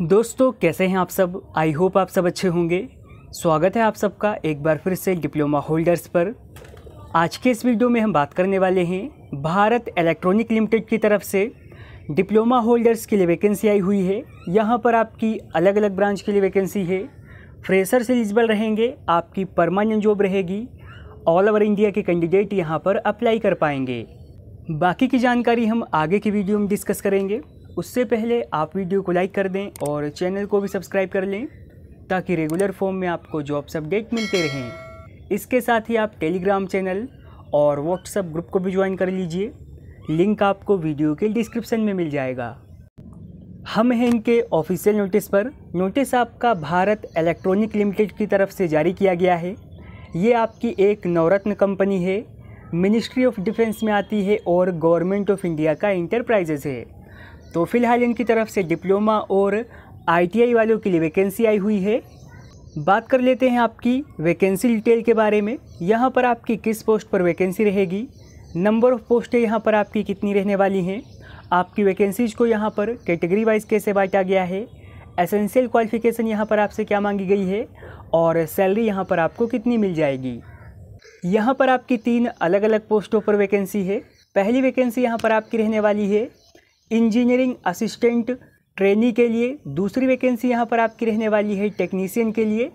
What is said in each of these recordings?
दोस्तों कैसे हैं आप सब आई होप आप सब अच्छे होंगे स्वागत है आप सबका एक बार फिर से डिप्लोमा होल्डर्स पर आज के इस वीडियो में हम बात करने वाले हैं भारत इलेक्ट्रॉनिक लिमिटेड की तरफ से डिप्लोमा होल्डर्स के लिए वैकेंसी आई हुई है यहाँ पर आपकी अलग अलग ब्रांच के लिए वैकेंसी है फ्रेशर्स एलिजिबल रहेंगे आपकी परमानेंट जॉब रहेगी ऑल ओवर इंडिया के कैंडिडेट यहाँ पर अप्लाई कर पाएंगे बाकी की जानकारी हम आगे की वीडियो में डिस्कस करेंगे उससे पहले आप वीडियो को लाइक कर दें और चैनल को भी सब्सक्राइब कर लें ताकि रेगुलर फॉर्म में आपको जॉब्स अपडेट मिलते रहें इसके साथ ही आप टेलीग्राम चैनल और व्हाट्सएप ग्रुप को भी ज्वाइन कर लीजिए लिंक आपको वीडियो के डिस्क्रिप्शन में मिल जाएगा हम हैं इनके ऑफिशियल नोटिस पर नोटिस आपका भारत इलेक्ट्रॉनिक लिमिटेड की तरफ से जारी किया गया है ये आपकी एक नवरत्न कंपनी है मिनिस्ट्री ऑफ डिफेंस में आती है और गवर्नमेंट ऑफ इंडिया का इंटरप्राइजेज है तो फ़िलहाल इनकी तरफ से डिप्लोमा और आईटीआई वालों के लिए वैकेंसी आई हुई है बात कर लेते हैं आपकी वैकेंसी डिटेल के बारे में यहाँ पर आपकी किस पोस्ट पर वैकेंसी रहेगी नंबर ऑफ़ पोस्टें यहाँ पर आपकी कितनी रहने वाली हैं आपकी वैकेंसीज़ को यहाँ पर कैटेगरी वाइज कैसे बांटा गया है एसेंशियल क्वालिफ़िकेशन यहाँ पर आपसे क्या मांगी गई है और सैलरी यहाँ पर आपको कितनी मिल जाएगी यहाँ पर आपकी तीन अलग अलग पोस्टों पर वैकेंसी है पहली वैकेंसी यहाँ पर आपकी रहने वाली है इंजीनियरिंग असिस्टेंट ट्रेनी के लिए दूसरी वैकेंसी यहाँ पर आपकी रहने वाली है टेक्नीसियन के लिए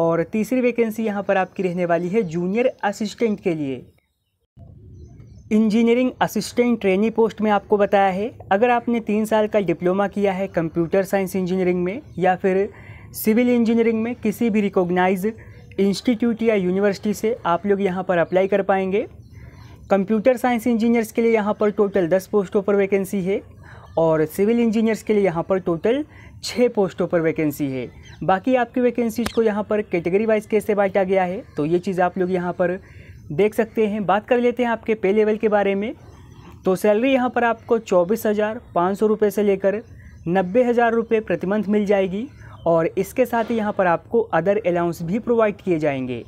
और तीसरी वैकेंसी यहाँ पर आपकी रहने वाली है जूनियर असिस्टेंट के लिए इंजीनियरिंग असिस्टेंट ट्रेनी पोस्ट में आपको बताया है अगर आपने तीन साल का डिप्लोमा किया है कंप्यूटर साइंस इंजीनियरिंग में या फिर सिविल इंजीनियरिंग में किसी भी रिकॉग्नाइज इंस्टीट्यूट या यूनिवर्सिटी से आप लोग यहाँ पर अप्लाई कर पाएंगे कंप्यूटर साइंस इंजीनियर्स के लिए यहाँ पर टोटल दस पोस्टों पर वैकेंसी है और सिविल इंजीनियर्स के लिए यहाँ पर टोटल छः पोस्टों पर वैकेंसी है बाकी आपकी वैकेंसीज को यहाँ पर कैटेगरी वाइज कैसे बांटा गया है तो ये चीज़ आप लोग यहाँ पर देख सकते हैं बात कर लेते हैं आपके पे लेवल के बारे में तो सैलरी यहाँ पर आपको चौबीस हज़ार पाँच सौ रुपये से लेकर नब्बे हज़ार रुपये प्रति मंथ मिल जाएगी और इसके साथ ही यहाँ पर आपको अदर अलाउंस भी प्रोवाइड किए जाएंगे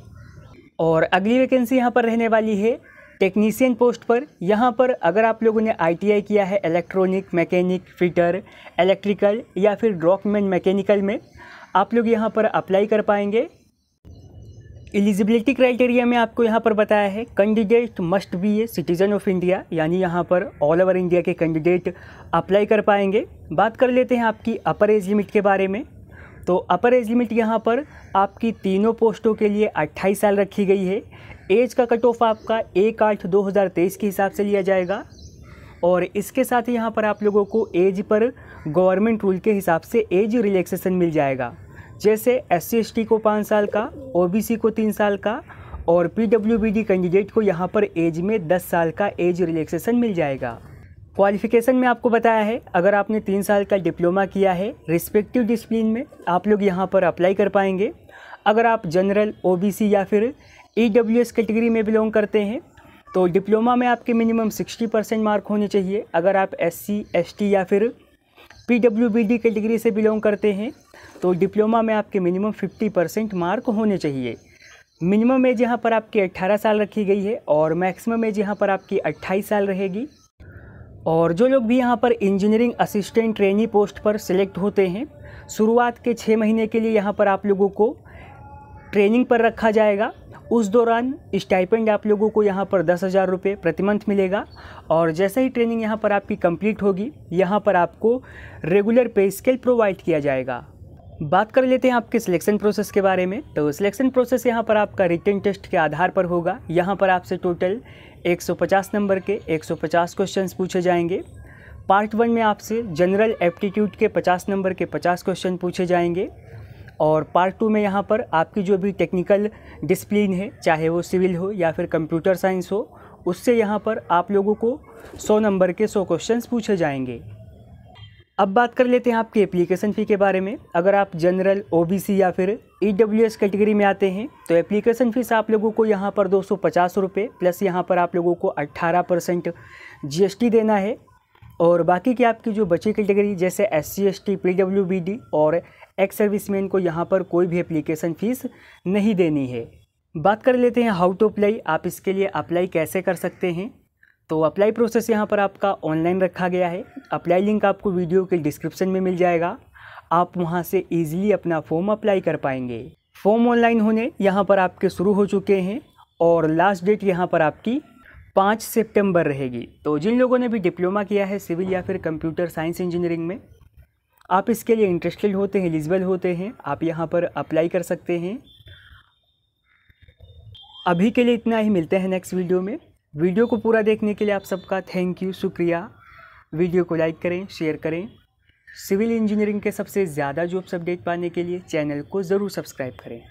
और अगली वैकेंसी यहाँ पर रहने वाली है टेक्नीसियन पोस्ट पर यहाँ पर अगर आप लोगों ने आईटीआई किया है इलेक्ट्रॉनिक मैकेनिक फिटर इलेक्ट्रिकल या फिर ड्रॉकमैन मैकेनिकल में आप लोग यहाँ पर अप्लाई कर पाएंगे एलिजिबिलिटी क्राइटेरिया में आपको यहाँ पर बताया है candidate must be a citizen of India यानी यहाँ पर ऑल ओवर इंडिया के कैंडिडेट अप्लाई कर पाएंगे बात कर लेते हैं आपकी अपर एज लिमिट के बारे में तो अपर एज लिमिट यहाँ पर आपकी तीनों पोस्टों के लिए 28 साल रखी गई है एज का कट ऑफ आपका एक आठ दो हज़ार तेईस के हिसाब से लिया जाएगा और इसके साथ ही यहाँ पर आप लोगों को एज पर गवर्नमेंट रूल के हिसाब से एज रिलैक्सेशन मिल जाएगा जैसे एस सी को पाँच साल का ओ को तीन साल का और पी कैंडिडेट को यहाँ पर एज में दस साल का एज रिलैक्सेशन मिल जाएगा क्वालिफिकेशन में आपको बताया है अगर आपने तीन साल का डिप्लोमा किया है रिस्पेक्टिव डिसप्लिन में आप लोग यहाँ पर अप्लाई कर पाएंगे अगर आप जनरल ओबीसी या फिर ई कैटेगरी में बिलोंग करते हैं तो डिप्लोमा में आपके मिनिमम 60 परसेंट मार्क होने चाहिए अगर आप एस सी या फिर पी कैटेगरी से बिलोंग करते हैं तो डिप्लोमा में आपके मिनिमम 50 परसेंट मार्क होने चाहिए मिनिमम एज यहाँ पर आपकी 18 साल रखी गई है और मैक्सिमम एज यहाँ पर आपकी 28 साल रहेगी और जो लोग भी यहाँ पर इंजीनियरिंग असिस्टेंट ट्रेनी पोस्ट पर सिलेक्ट होते हैं शुरुआत के छः महीने के लिए यहाँ पर आप लोगों को ट्रेनिंग पर रखा जाएगा उस दौरान स्टाइपेंड आप लोगों को यहाँ पर दस हज़ार रुपये प्रति मंथ मिलेगा और जैसे ही ट्रेनिंग यहाँ पर आपकी कंप्लीट होगी यहाँ पर आपको रेगुलर पे स्केल प्रोवाइड किया जाएगा बात कर लेते हैं आपके सिलेक्शन प्रोसेस के बारे में तो सिलेक्शन प्रोसेस यहाँ पर आपका रिटर्न टेस्ट के आधार पर होगा यहाँ पर आपसे टोटल 150 नंबर के 150 क्वेश्चंस पूछे जाएंगे पार्ट वन में आपसे जनरल एप्टीट्यूड के 50 नंबर के 50 क्वेश्चन पूछे जाएंगे और पार्ट टू में यहाँ पर आपकी जो भी टेक्निकल डिसप्लिन है चाहे वो सिविल हो या फिर कंप्यूटर साइंस हो उससे यहाँ पर आप लोगों को सौ नंबर के सौ क्वेश्चन पूछे जाएंगे अब बात कर लेते हैं आपकी एप्लीकेशन फ़ी के बारे में अगर आप जनरल ओबीसी या फिर ई e कैटेगरी में आते हैं तो एप्लीकेशन फ़ीस आप लोगों को यहाँ पर दो सौ प्लस यहाँ पर आप लोगों को अट्ठारह परसेंट जी देना है और बाकी की आपकी जो बची कैटेगरी जैसे S C S T P W B D और एक्स सर्विसमैन को यहाँ पर कोई भी एप्लीकेशन फ़ीस नहीं देनी है बात कर लेते हैं हाउ टू अप्लाई आप इसके लिए अप्लाई कैसे कर सकते हैं तो अप्लाई प्रोसेस यहाँ पर आपका ऑनलाइन रखा गया है अप्लाई लिंक आपको वीडियो के डिस्क्रिप्शन में मिल जाएगा आप वहाँ से ईजिली अपना फॉर्म अप्लाई कर पाएंगे फॉर्म ऑनलाइन होने यहाँ पर आपके शुरू हो चुके हैं और लास्ट डेट यहाँ पर आपकी पाँच सितंबर रहेगी तो जिन लोगों ने भी डिप्लोमा किया है सिविल या फिर कंप्यूटर साइंस इंजीनियरिंग में आप इसके लिए इंटरेस्टेड होते हैं एलिजिबल होते हैं आप यहाँ पर अप्लाई कर सकते हैं अभी के लिए इतना ही मिलते हैं नेक्स्ट वीडियो में वीडियो को पूरा देखने के लिए आप सबका थैंक यू शुक्रिया वीडियो को लाइक करें शेयर करें सिविल इंजीनियरिंग के सबसे ज़्यादा जॉब्स अपडेट पाने के लिए चैनल को ज़रूर सब्सक्राइब करें